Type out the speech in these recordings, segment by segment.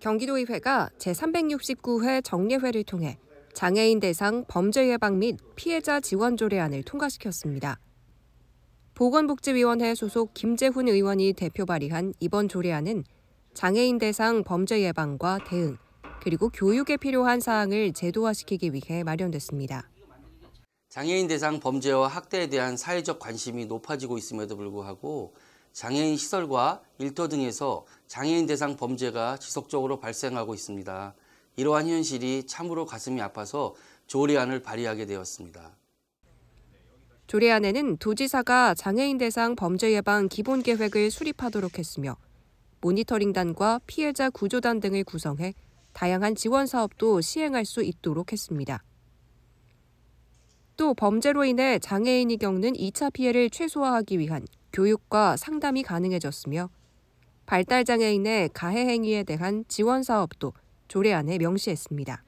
경기도의회가 제369회 정례회를 통해 장애인 대상 범죄 예방 및 피해자 지원 조례안을 통과시켰습니다. 보건복지위원회 소속 김재훈 의원이 대표 발의한 이번 조례안은 장애인 대상 범죄 예방과 대응, 그리고 교육에 필요한 사항을 제도화시키기 위해 마련됐습니다. 장애인 대상 범죄와 학대에 대한 사회적 관심이 높아지고 있음에도 불구하고 장애인 시설과 일터 등에서 장애인 대상 범죄가 지속적으로 발생하고 있습니다. 이러한 현실이 참으로 가슴이 아파서 조례안을 발의하게 되었습니다. 조례안에는 도지사가 장애인 대상 범죄 예방 기본 계획을 수립하도록 했으며 모니터링단과 피해자 구조단 등을 구성해 다양한 지원 사업도 시행할 수 있도록 했습니다. 또 범죄로 인해 장애인이 겪는 2차 피해를 최소화하기 위한 교육과 상담이 가능해졌으며 발달장애인의 가해행위에 대한 지원 사업도 조례안에 명시했습니다.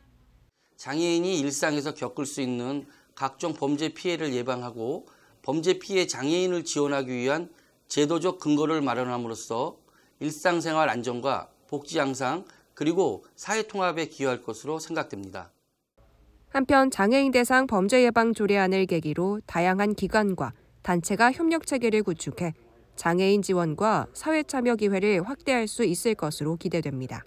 장애인이 일상에서 겪을 수 있는 각종 범죄 피해를 예방하고 범죄 피해 장애인을 지원하기 위한 제도적 근거를 마련함으로써 일상생활 안정과 복지 향상 그리고 사회 통합에 기여할 것으로 생각됩니다. 한편 장애인 대상 범죄 예방 조례안을 계기로 다양한 기관과 단체가 협력 체계를 구축해 장애인 지원과 사회 참여 기회를 확대할 수 있을 것으로 기대됩니다.